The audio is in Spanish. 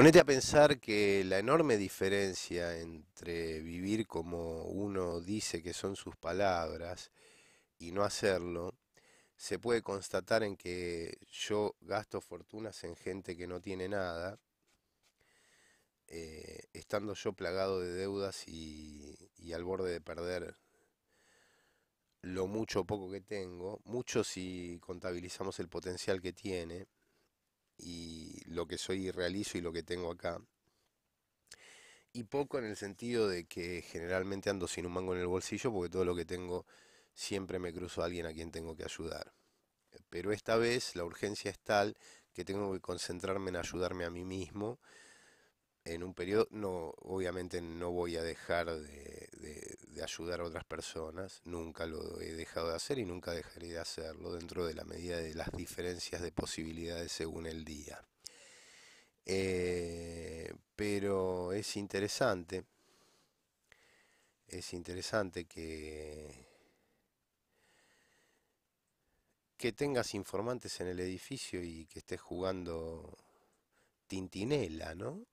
Ponete a pensar que la enorme diferencia entre vivir como uno dice que son sus palabras y no hacerlo, se puede constatar en que yo gasto fortunas en gente que no tiene nada, eh, estando yo plagado de deudas y, y al borde de perder lo mucho o poco que tengo, mucho si contabilizamos el potencial que tiene y lo que soy y realizo y lo que tengo acá. Y poco en el sentido de que generalmente ando sin un mango en el bolsillo porque todo lo que tengo siempre me cruzo a alguien a quien tengo que ayudar. Pero esta vez la urgencia es tal que tengo que concentrarme en ayudarme a mí mismo. En un periodo, no, obviamente no voy a dejar de ayudar a otras personas, nunca lo he dejado de hacer y nunca dejaré de hacerlo dentro de la medida de las diferencias de posibilidades según el día. Eh, pero es interesante, es interesante que, que tengas informantes en el edificio y que estés jugando tintinela, ¿no?